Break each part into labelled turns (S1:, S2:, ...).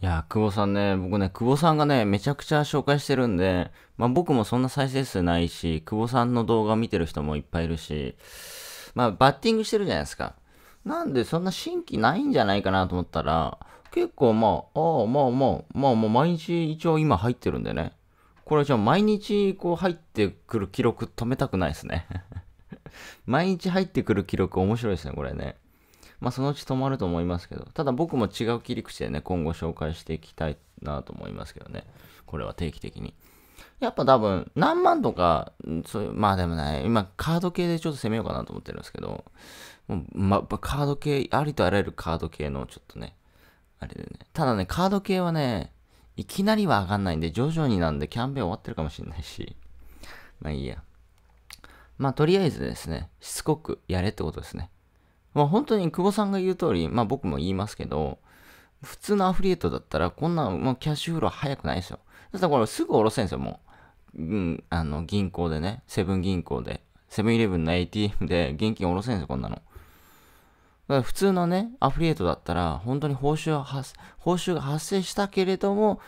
S1: いや、久保さんね、僕ね、久保さんがね、めちゃくちゃ紹介してるんで、まあ僕もそんな再生数ないし、久保さんの動画見てる人もいっぱいいるし、まあバッティングしてるじゃないですか。なんでそんな新規ないんじゃないかなと思ったら、結構まあ、ああ、まあまあ、まあもう毎日一応今入ってるんでね。これじゃあ毎日こう入ってくる記録止めたくないですね 毎日入ってくる記録面白いですね、これね。まあ、そのうち止まると思いますけど、ただ僕も違う切り口でね、今後紹介していきたいなと思いますけどね。これは定期的に。やっぱ多分、何万とか、そういう、まあでもね、今、カード系でちょっと攻めようかなと思ってるんですけど、まあ、カード系、ありとあらゆるカード系のちょっとね、あれでね。ただね、カード系はね、いきなりは上がんないんで、徐々になんで、キャンペーン終わってるかもしれないし、まあいいや。まあとりあえずですね、しつこくやれってことですね。まあ、本当に久保さんが言う通り、まあ僕も言いますけど、普通のアフリエイトだったら、こんな、もうキャッシュフロー早くないですよ。だからこれすぐ下ろせんですよ、もう。うん、あの、銀行でね、セブン銀行で、セブンイレブンの ATM で現金下ろせんですよ、こんなの。だから普通のね、アフリエイトだったら、本当に報酬発報酬が発生したけれども、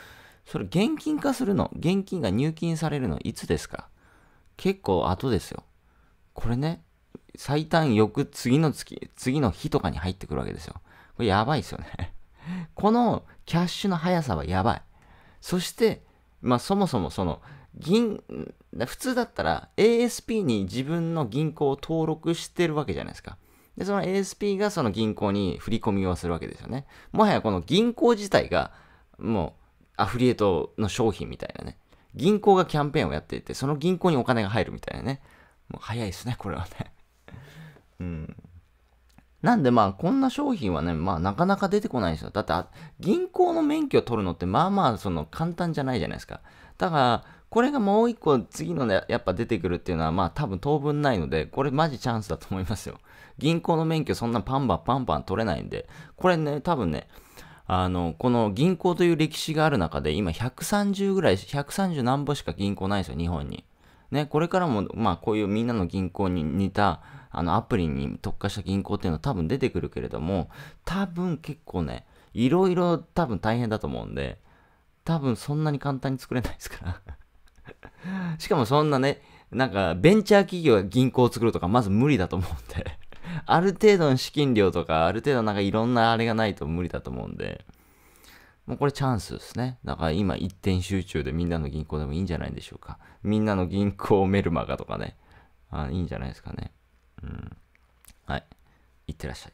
S1: それ現金化するの、現金が入金されるの、いつですか結構後ですよ。これね、最短翌次の月、次の日とかに入ってくるわけですよ。これやばいですよね このキャッシュの速さはやばい。そして、まあそもそもその、銀、普通だったら ASP に自分の銀行を登録してるわけじゃないですか。で、その ASP がその銀行に振り込みをするわけですよね。もはやこの銀行自体が、もう、アフリエイトの商品みたいなね。銀行がキャンペーンをやっていて、その銀行にお金が入るみたいなね。もう早いですね、これはね。うん。なんでまあこんな商品はね、まあなかなか出てこないんですよ。だって銀行の免許取るのってまあまあその簡単じゃないじゃないですか。だからこれがもう一個次のね、やっぱ出てくるっていうのはまあ多分当分ないので、これマジチャンスだと思いますよ。銀行の免許そんなパンパンパンパン取れないんで、これね、多分ね、あの、この銀行という歴史がある中で今130ぐらい、130何歩しか銀行ないですよ、日本に。ね、これからもまあこういうみんなの銀行に似たあのアプリに特化した銀行っていうのは多分出てくるけれども、多分結構ね、いろいろ多分大変だと思うんで、多分そんなに簡単に作れないですから しかもそんなね、なんかベンチャー企業が銀行を作るとかまず無理だと思うんである程度の資金量とか、ある程度なんかいろんなあれがないと無理だと思うんで、もうこれチャンスですね。だから今一点集中でみんなの銀行でもいいんじゃないでしょうか。みんなの銀行メルマガとかね、あいいんじゃないですかね。うん。はい。いってらっしゃい。